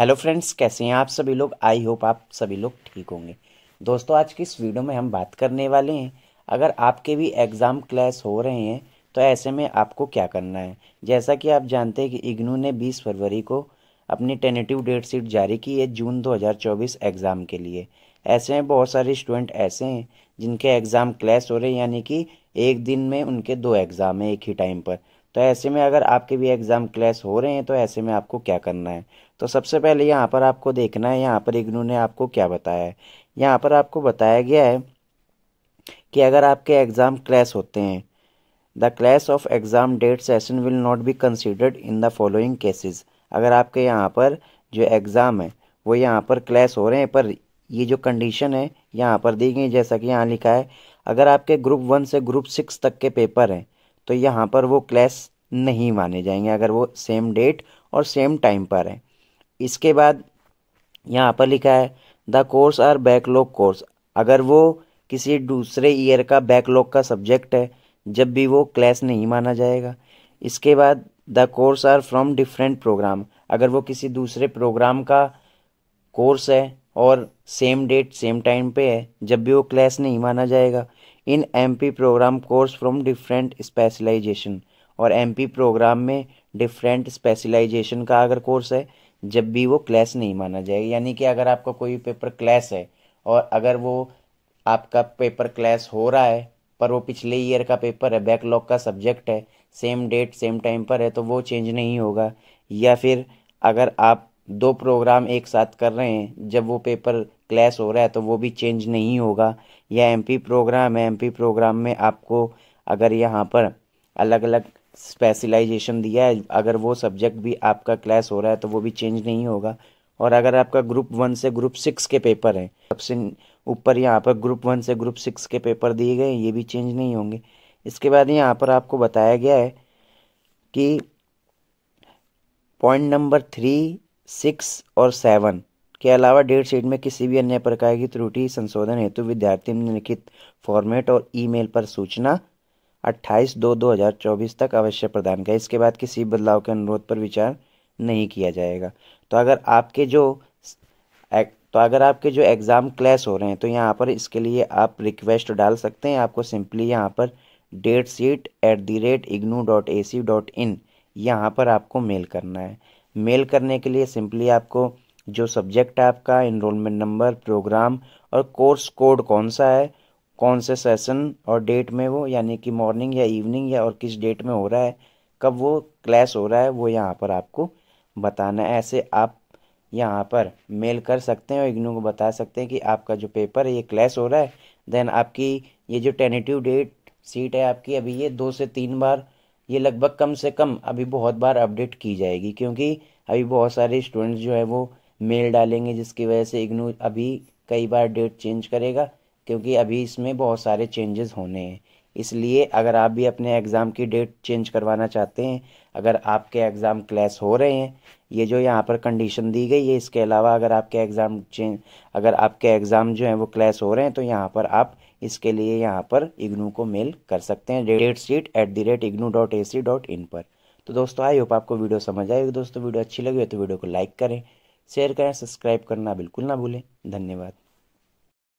hello friends कैसे हैं आप सभी लोग आई होप आप सभी लोग ठीक होंगे दोस्तों आज की इस वीडियो में हम बात करने वाले हैं अगर आपके भी एग्ज़ाम क्लैश हो रहे हैं तो ऐसे में आपको क्या करना है जैसा कि आप जानते हैं कि इग्नू ने 20 फरवरी को अपनी टेनेटिव डेट शीट जारी की है जून 2024 एग्ज़ाम के लिए ऐसे में बहुत सारे स्टूडेंट ऐसे हैं जिनके एग्ज़ाम क्लैश हो रहे हैं यानी कि एक दिन में उनके दो एग्ज़ाम हैं एक ही टाइम पर तो ऐसे में अगर आपके भी एग्ज़ाम क्लैश हो रहे हैं तो ऐसे में आपको क्या करना है तो सबसे पहले यहाँ पर आपको देखना है यहाँ पर इग्नू ने आपको क्या बताया है यहाँ पर आपको बताया गया है कि अगर आपके एग्ज़ाम क्लैश होते हैं the clash of exam date session will not be considered in the following cases अगर आपके यहाँ पर जो एग्ज़ाम है वो यहाँ पर क्लैश हो रहे हैं पर ये जो कंडीशन है यहाँ पर दी गई जैसा कि यहाँ लिखा है अगर आपके ग्रुप वन से ग्रुप सिक्स तक के पेपर हैं तो यहाँ पर वो क्लैश नहीं माने जाएंगे अगर वो सेम डेट और सेम टाइम पर हैं इसके बाद यहाँ पर लिखा है the course or backlog course अगर वो किसी दूसरे ईयर का बैकलॉग का सब्जेक्ट है जब भी वो क्लैश नहीं माना जाएगा इसके बाद the course are from different programme अगर वो किसी दूसरे प्रोग्राम का कोर्स है और सेम डेट सेम टाइम पे है जब भी वो क्लैश नहीं माना जाएगा in M P programme course from different specialisation और एम पी प्रोग्राम में डिफरेंट स्पेशलाइजेशन का अगर कोर्स है जब भी वो क्लास नहीं माना जाएगा यानी कि अगर आपका कोई पेपर क्लास है और अगर वो आपका पेपर क्लास हो रहा है पर वो पिछले ईयर का पेपर है बैकलॉग का सब्जेक्ट है सेम डेट सेम टाइम पर है तो वो चेंज नहीं होगा या फिर अगर आप दो प्रोग्राम एक साथ कर रहे हैं जब वो पेपर क्लैश हो रहा है तो वो भी चेंज नहीं होगा यह एमपी प्रोग्राम है एमपी प्रोग्राम में आपको अगर यहाँ पर अलग अलग स्पेशलाइजेशन दिया है अगर वो सब्जेक्ट भी आपका क्लैश हो रहा है तो वो भी चेंज नहीं होगा और अगर आपका ग्रुप वन से ग्रुप सिक्स के पेपर हैं सबसे ऊपर यहाँ पर ग्रुप वन से ग्रुप सिक्स के पेपर दिए गए ये भी चेंज नहीं होंगे इसके बाद यहाँ पर आपको बताया गया है कि पॉइंट नंबर थ्री सिक्स और सेवन के अलावा डेट शीट में किसी भी अन्य प्रकार की त्रुटि संशोधन हेतु विद्यार्थी निम्नलिखित फॉर्मेट और ईमेल पर सूचना 28 दो 2024 तक अवश्य प्रदान करें इसके बाद किसी बदलाव के अनुरोध पर विचार नहीं किया जाएगा तो अगर आपके जो तो अगर आपके जो एग्ज़ाम क्लैश हो रहे हैं तो यहाँ पर इसके लिए आप रिक्वेस्ट डाल सकते हैं आपको सिंपली यहाँ पर date sheet at the rate IGNOU dot A C dot in यहाँ पर आपको मेल करना है मेल करने के लिए सिंपली आपको जो सब्जेक्ट है आपका इनरोलमेंट नंबर प्रोग्राम और कोर्स कोड कौन सा है कौन से सेशन और डेट में वो यानी कि मॉर्निंग या इवनिंग या और किस डेट में हो रहा है कब वो क्लास हो रहा है वो यहाँ पर आपको बताना है ऐसे आप यहाँ पर मेल कर सकते हैं और इग्नू को बता सकते हैं कि आपका जो पेपर है ये क्लास हो रहा है देन आपकी ये जो टेनेटिव डेट सीट है आपकी अभी ये दो से तीन बार ये लगभग कम से कम अभी बहुत बार अपडेट की जाएगी क्योंकि अभी बहुत सारे स्टूडेंट्स जो है वो मेल डालेंगे जिसकी वजह से इग्नू अभी कई बार डेट चेंज करेगा क्योंकि अभी इसमें बहुत सारे चेंजेस होने हैं इसलिए अगर आप भी अपने एग्ज़ाम की डेट चेंज करवाना चाहते हैं अगर आपके एग्ज़ाम क्लैस हो रहे हैं ये जो यहाँ पर कंडीशन दी गई है इसके अलावा अगर आपके एग्ज़ाम चेंज अगर आपके एग्ज़ाम जो हैं वो क्लैस हो रहे हैं तो यहाँ पर आप इसके लिए यहाँ पर इग्नू को मेल कर सकते हैं date sheet at the rate IGNOU dot A C dot in पर तो दोस्तों आई होप आपको वीडियो समझ आएगी दोस्तों वीडियो अच्छी लगी हो तो वीडियो को लाइक करें शेयर करें सब्सक्राइब करना बिल्कुल ना भूलें धन्यवाद